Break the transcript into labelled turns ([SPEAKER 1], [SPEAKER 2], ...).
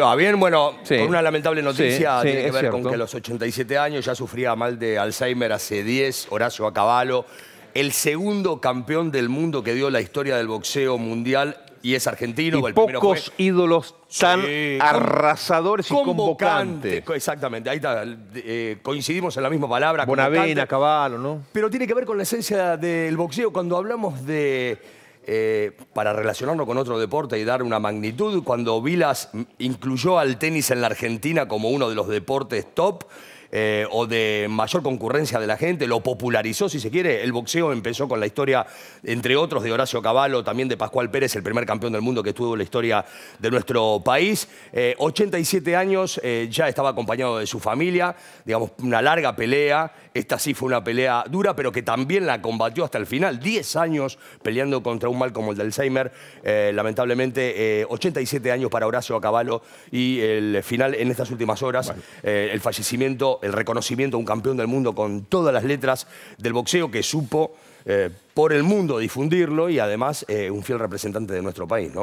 [SPEAKER 1] va bien, bueno, con una lamentable noticia tiene que ver con que a los 87 años ya sufría mal de Alzheimer hace 10, Horacio Acabalo, el segundo campeón del mundo que dio la historia del boxeo mundial y es argentino. Y pocos
[SPEAKER 2] ídolos tan arrasadores y convocantes.
[SPEAKER 1] Exactamente, ahí está, eh, coincidimos en la misma palabra. Bonavena, Caballo, ¿no? Pero tiene que ver con la esencia del boxeo. Cuando hablamos de eh, para relacionarlo con otro deporte y dar una magnitud, cuando Vilas incluyó al tenis en la Argentina como uno de los deportes top, eh, o de mayor concurrencia de la gente, lo popularizó, si se quiere. El boxeo empezó con la historia, entre otros, de Horacio Caballo, también de Pascual Pérez, el primer campeón del mundo que estuvo en la historia de nuestro país. 87 eh, años, eh, ya estaba acompañado de su familia, digamos, una larga pelea. Esta sí fue una pelea dura, pero que también la combatió hasta el final. 10 años peleando contra un mal como el de Alzheimer. lamentablemente, 87 años para Horacio Caballo y el final en estas últimas horas, el fallecimiento el reconocimiento de un campeón del mundo con todas las letras del boxeo que supo eh, por el mundo difundirlo y además eh, un fiel representante de nuestro país.